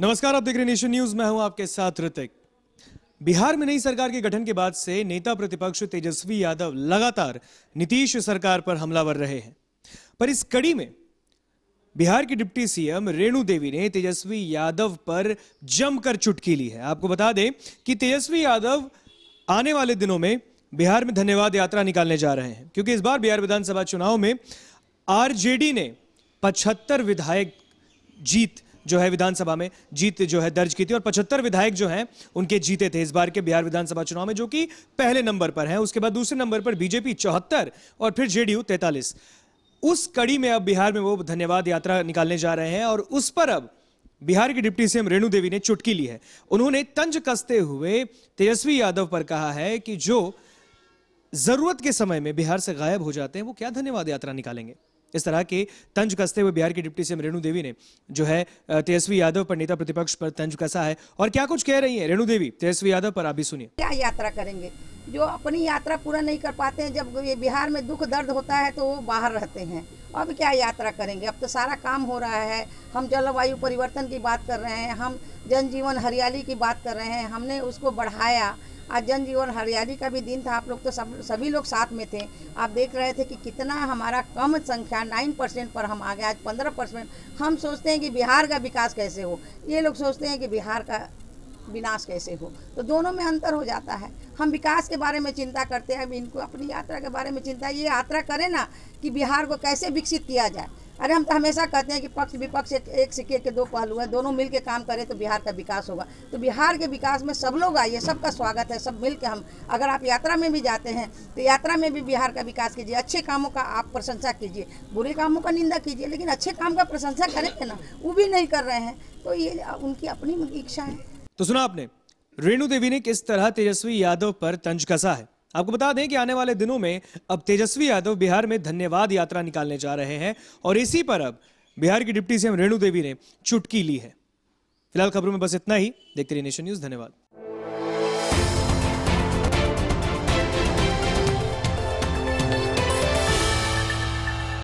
नमस्कार आप देख रहे नेशन न्यूज मैं हूं आपके साथ ऋतिक बिहार में नई सरकार के गठन के बाद से नेता प्रतिपक्ष तेजस्वी यादव लगातार नीतीश सरकार पर हमलावर रहे हैं पर इस कड़ी में बिहार की डिप्टी सीएम रेणु देवी ने तेजस्वी यादव पर जमकर चुटकी ली है आपको बता दें कि तेजस्वी यादव आने वाले दिनों में बिहार में धन्यवाद यात्रा निकालने जा रहे हैं क्योंकि इस बार बिहार विधानसभा चुनाव में आरजेडी ने पचहत्तर विधायक जीत जो है विधानसभा में जीत जो है दर्ज की थी और पचहत्तर विधायक जो हैं उनके जीते थे इस बार के बिहार विधानसभा चुनाव में जो कि पहले नंबर पर हैं उसके बाद दूसरे नंबर पर बीजेपी चौहत्तर और फिर जेडीयू तैतालीस उस कड़ी में अब बिहार में वो धन्यवाद यात्रा निकालने जा रहे हैं और उस पर अब बिहार की डिप्टी सीएम रेणु देवी ने चुटकी ली है उन्होंने तंज कसते हुए तेजस्वी यादव पर कहा है कि जो जरूरत के समय में बिहार से गायब हो जाते हैं वो क्या धन्यवाद यात्रा निकालेंगे इस तरह के तंज कसते हुए बिहार की डिप्टी सीएम रेणु देवी ने जो है तेजस्वी यादव पर नेता प्रतिपक्ष पर तंज कसा है और क्या कुछ कह रही है रेणु देवी तेजस्वी यादव पर आप भी सुनिए क्या यात्रा करेंगे जो अपनी यात्रा पूरा नहीं कर पाते हैं जब ये बिहार में दुख दर्द होता है तो वो बाहर रहते हैं अब क्या यात्रा करेंगे अब तो सारा काम हो रहा है हम जलवायु परिवर्तन की बात कर रहे हैं हम जनजीवन हरियाली की बात कर रहे हैं हमने उसको बढ़ाया आज जन जीवन हरियाली का भी दिन था आप लोग तो सब सभी लोग साथ में थे आप देख रहे थे कि कितना हमारा कम संख्या नाइन परसेंट पर हम आ गए आज पंद्रह परसेंट हम सोचते हैं कि बिहार का विकास कैसे हो ये लोग सोचते हैं कि बिहार का विनाश कैसे हो तो दोनों में अंतर हो जाता है हम विकास के बारे में चिंता करते हैं अब इनको अपनी यात्रा के बारे में चिंता ये यात्रा करें ना कि बिहार को कैसे विकसित किया जाए अरे हम तो हमेशा कहते हैं कि पक्ष विपक्ष एक, एक सिक्के के दो पहलू हैं दोनों मिल के काम करें तो बिहार का विकास होगा तो बिहार के विकास में सब लोग आइए सबका स्वागत है सब मिलके हम अगर आप यात्रा में भी जाते हैं तो यात्रा में भी बिहार का विकास कीजिए अच्छे कामों का आप प्रशंसा कीजिए बुरे कामों का निंदा कीजिए लेकिन अच्छे काम का प्रशंसा करेंगे ना वो भी नहीं कर रहे हैं तो ये उनकी अपनी इच्छा है तो सुना आपने रेणु देवी ने किस तरह तेजस्वी यादव पर तंज कसा है आपको बता दें कि आने वाले दिनों में अब तेजस्वी यादव बिहार में धन्यवाद यात्रा निकालने जा रहे हैं और इसी पर अब बिहार की डिप्टी सीएम रेणु देवी ने चुटकी ली है फिलहाल खबरों में बस इतना ही देखते रहिए नेशन न्यूज धन्यवाद